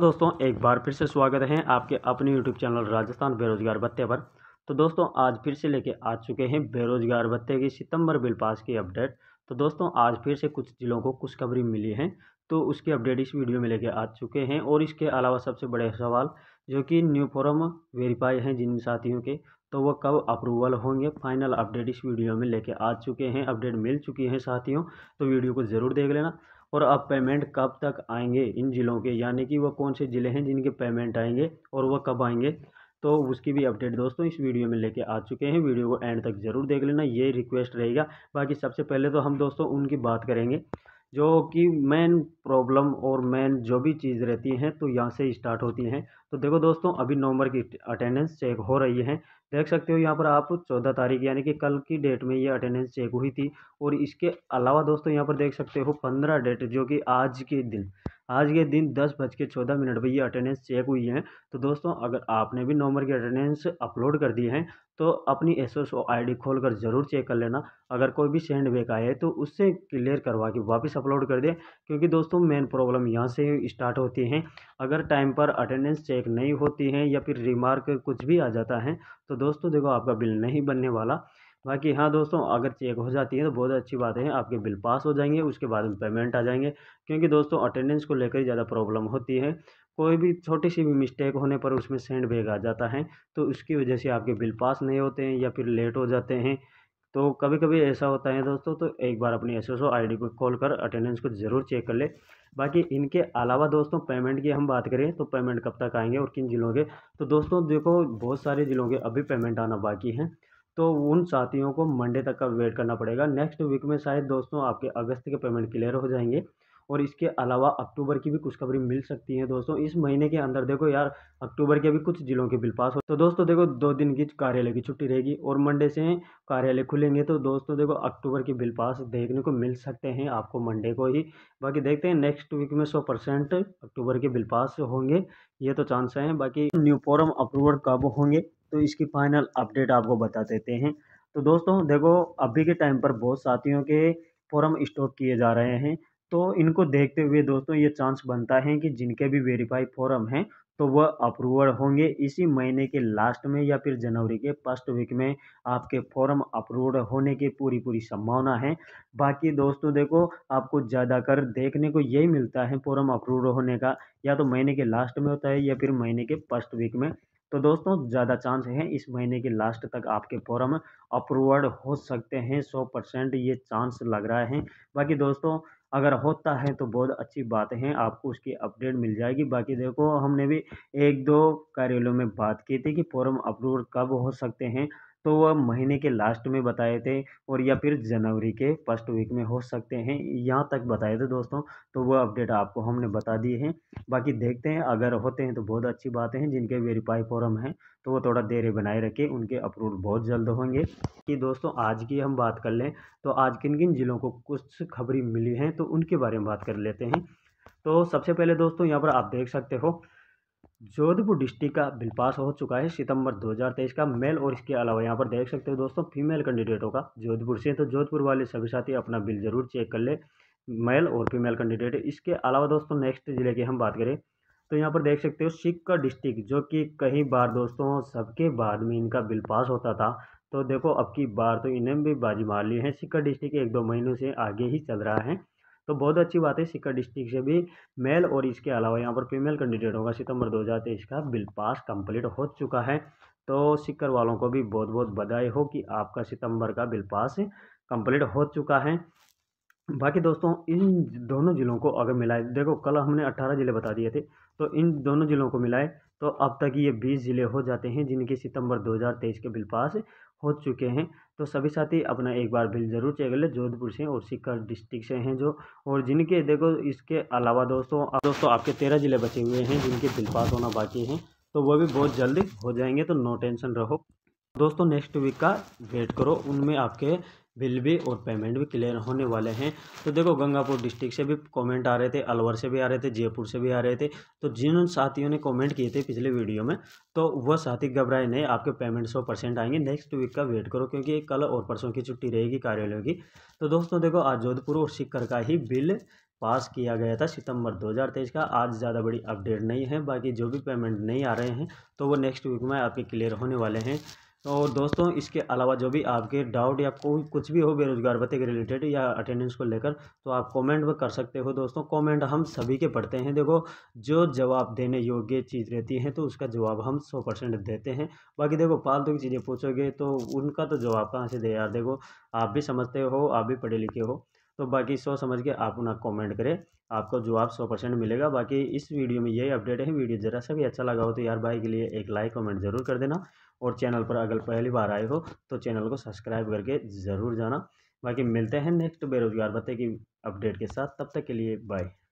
दोस्तों एक बार फिर से स्वागत है आपके अपने यूट्यूब चैनल राजस्थान बेरोजगार भत्ते पर तो दोस्तों आज फिर से लेके आ चुके हैं बेरोजगार भत्ते की सितंबर बिल पास की अपडेट तो दोस्तों आज फिर से कुछ जिलों को कुछ खबरें मिली हैं तो उसकी अपडेट इस वीडियो में लेके आ चुके हैं और इसके अलावा सबसे बड़े सवाल जो कि न्यू फॉर्म वेरीफाई हैं जिन साथियों के तो वो कब अप्रूवल होंगे फाइनल अपडेट इस वीडियो में लेके आ चुके हैं अपडेट मिल चुकी है साथियों तो वीडियो को ज़रूर देख लेना और अब पेमेंट कब तक आएंगे इन ज़िलों के यानी कि वह कौन से ज़िले हैं जिनके पेमेंट आएंगे और वह कब आएंगे तो उसकी भी अपडेट दोस्तों इस वीडियो में लेके आ चुके हैं वीडियो को एंड तक ज़रूर देख लेना ये रिक्वेस्ट रहेगा बाकी सबसे पहले तो हम दोस्तों उनकी बात करेंगे जो कि मेन प्रॉब्लम और मेन जो भी चीज़ रहती हैं तो यहाँ से स्टार्ट होती हैं तो देखो दोस्तों अभी नवंबर की अटेंडेंस चेक हो रही है देख सकते हो यहाँ पर आप चौदह तारीख यानी कि कल की डेट में ये अटेंडेंस चेक हुई थी और इसके अलावा दोस्तों यहाँ पर देख सकते हो पंद्रह डेट जो कि आज के दिन आज के दिन दस बज के चौदह मिनट पर ये अटेंडेंस चेक हुई है तो दोस्तों अगर आपने भी नवंबर की अटेंडेंस अपलोड कर दी है तो अपनी एस एस आई खोल कर ज़रूर चेक कर लेना अगर कोई भी सेंड बैक आए तो उससे क्लियर करवा के वापस अपलोड कर दें क्योंकि दोस्तों मेन प्रॉब्लम यहाँ से स्टार्ट होती हैं अगर टाइम पर अटेंडेंस चेक नहीं होती है या फिर रिमार्क कुछ भी आ जाता है तो दोस्तों देखो आपका बिल नहीं बनने वाला बाकी हाँ दोस्तों अगर चेक हो जाती है तो बहुत अच्छी बात है आपके बिल पास हो जाएंगे उसके बाद में पेमेंट आ जाएंगे क्योंकि दोस्तों अटेंडेंस को लेकर ज़्यादा प्रॉब्लम होती है कोई भी छोटी सी भी मिस्टेक होने पर उसमें सेंड बैग आ जाता है तो उसकी वजह से आपके बिल पास नहीं होते हैं या फिर लेट हो जाते हैं तो कभी कभी ऐसा होता है दोस्तों तो एक बार अपनी एस एस को कॉल कर अटेंडेंस को ज़रूर चेक कर ले बाकी इनके अलावा दोस्तों पेमेंट की हम बात करें तो पेमेंट कब तक आएंगे और किन ज़िलों के तो दोस्तों देखो बहुत सारे ज़िलों के अभी पेमेंट आना बाकी है तो उन साथियों को मंडे तक का वेट करना पड़ेगा नेक्स्ट वीक में शायद दोस्तों आपके अगस्त के पेमेंट क्लियर हो जाएंगे और इसके अलावा अक्टूबर की भी कुछ खबरें मिल सकती हैं दोस्तों इस महीने के अंदर देखो यार अक्टूबर के भी कुछ ज़िलों के बिल पास हो तो दोस्तों देखो दो दिन की कार्यालय की छुट्टी रहेगी और मंडे से कार्यालय खुलेंगे तो दोस्तों देखो अक्टूबर के बिल पास देखने को मिल सकते हैं आपको मंडे को ही बाकी देखते हैं नेक्स्ट वीक में सौ परसेंट अक्टूबर के बिल पास होंगे ये तो चांस हैं बाकी न्यू फॉरम अप्रूवल कब होंगे तो इसकी फाइनल अपडेट आपको बता देते हैं तो दोस्तों देखो अभी के टाइम पर बहुत साथियों के फॉर्म स्टॉक किए जा रहे हैं तो इनको देखते हुए दोस्तों ये चांस बनता है कि जिनके भी वेरीफाई फॉर्म हैं तो वह अप्रूवल होंगे इसी महीने के लास्ट में या फिर जनवरी के फर्स्ट वीक में आपके फॉर्म अप्रूवल होने की पूरी पूरी संभावना है बाकी दोस्तों देखो आपको ज़्यादा कर देखने को यही मिलता है फॉर्म अप्रूवल होने का या तो महीने के लास्ट में होता है या फिर महीने के फर्स्ट वीक में तो दोस्तों ज़्यादा चांस हैं इस महीने के लास्ट तक आपके फॉर्म अप्रूवर्ड हो सकते हैं सौ परसेंट ये चांस लग रहा है बाकी दोस्तों अगर होता है तो बहुत अच्छी बात है आपको उसकी अपडेट मिल जाएगी बाकी देखो हमने भी एक दो कार्यालयों में बात की थी कि फॉर्म अप्रूव कब हो सकते हैं तो वह महीने के लास्ट में बताए थे और या फिर जनवरी के फर्स्ट वीक में हो सकते हैं यहाँ तक बताए थे दोस्तों तो वह अपडेट आपको हमने बता दिए हैं बाकी देखते हैं अगर होते हैं तो बहुत अच्छी बातें हैं जिनके वेरीफाई फॉरम हैं तो वो थोड़ा देर बनाए रखें उनके अप्रूवल बहुत जल्द होंगे कि दोस्तों आज की हम बात कर लें तो आज किन किन ज़िलों को कुछ खबरें मिली हैं तो उनके बारे में बात कर लेते हैं तो सबसे पहले दोस्तों यहाँ पर आप देख सकते हो जोधपुर डिस्ट्रिक्ट का बिल पास हो चुका है सितंबर 2023 का मेल और इसके अलावा यहाँ पर देख सकते हो दोस्तों फीमेल कैंडिडेटों का जोधपुर से तो जोधपुर वाले सभी साथी अपना बिल जरूर चेक कर ले मेल और फीमेल कैंडिडेट इसके अलावा दोस्तों नेक्स्ट जिले की हम बात करें तो यहाँ पर देख सकते हो सिक्का डिस्ट्रिक्ट जो कि कई बार दोस्तों सबके बाद में इनका बिल पास होता था तो देखो अब की बार तो इन्हें भी बाजी मार ली है सिक्का डिस्ट्रिक्ट एक दो महीनों से आगे ही चल रहा है तो बहुत अच्छी बात है सिक्का डिस्ट्रिक्ट से भी मेल और इसके अलावा यहाँ पर फीमेल कैंडिडेट होगा सितंबर तेईस का बिल पास कंप्लीट हो चुका है तो सिक्कर वालों को भी बहुत बहुत बधाई हो कि आपका सितंबर का बिल पास कंप्लीट हो चुका है बाकी दोस्तों इन दोनों ज़िलों को अगर मिलाए देखो कल हमने 18 ज़िले बता दिए थे तो इन दोनों ज़िलों को मिलाए तो अब तक ये 20 ज़िले हो जाते हैं जिनके सितंबर 2023 के बिल पास हो चुके हैं तो सभी साथी अपना एक बार बिल ज़रूर चेक कर ले जोधपुर से और सीकर डिस्ट्रिक्ट से हैं जो और जिनके देखो इसके अलावा दोस्तों दोस्तों आपके तेरह ज़िले बचे हुए हैं जिनके बिल पास होना बाकी हैं तो वह भी बहुत जल्दी हो जाएंगे तो नो टेंशन रहो दोस्तों नेक्स्ट वीक का वेट करो उनमें आपके बिल भी और पेमेंट भी क्लियर होने वाले हैं तो देखो गंगापुर डिस्ट्रिक्ट से भी कमेंट आ रहे थे अलवर से भी आ रहे थे जयपुर से भी आ रहे थे तो जिन साथियों ने कमेंट किए थे पिछले वीडियो में तो वह साथी घबराए नहीं आपके पेमेंट सौ परसेंट आएंगे नेक्स्ट वीक का वेट करो क्योंकि कल और परसों की छुट्टी रहेगी कार्यालय की तो दोस्तों देखो आज जोधपुर और सिक्कर का ही बिल पास किया गया था सितंबर 2023 का आज ज़्यादा बड़ी अपडेट नहीं है बाकी जो भी पेमेंट नहीं आ रहे हैं तो वो नेक्स्ट वीक में आपके क्लियर होने वाले हैं तो दोस्तों इसके अलावा जो भी आपके डाउट या कोई कुछ भी हो बेरोजगार भत्ते के रिलेटेड या अटेंडेंस को लेकर तो आप कमेंट में कर सकते हो दोस्तों कमेंट हम सभी के पढ़ते हैं देखो जो जवाब देने योग्य चीज़ रहती है तो उसका जवाब हम सौ परसेंट देते हैं बाकी देखो फालतू की चीज़ें पूछोगे तो उनका तो जवाब कहाँ से दे यार देखो आप भी समझते हो आप भी पढ़े लिखे हो तो बाकी सो समझ के आप ना कमेंट करें आपको जवाब सौ परसेंट मिलेगा बाकी इस वीडियो में यही अपडेट है वीडियो जरा सा भी अच्छा लगा हो तो यार भाई के लिए एक लाइक कमेंट ज़रूर कर देना और चैनल पर अगर पहली बार आए हो तो चैनल को सब्सक्राइब करके ज़रूर जाना बाकी मिलते हैं नेक्स्ट बेरोजगार भत्ते की अपडेट के साथ तब तक के लिए बाय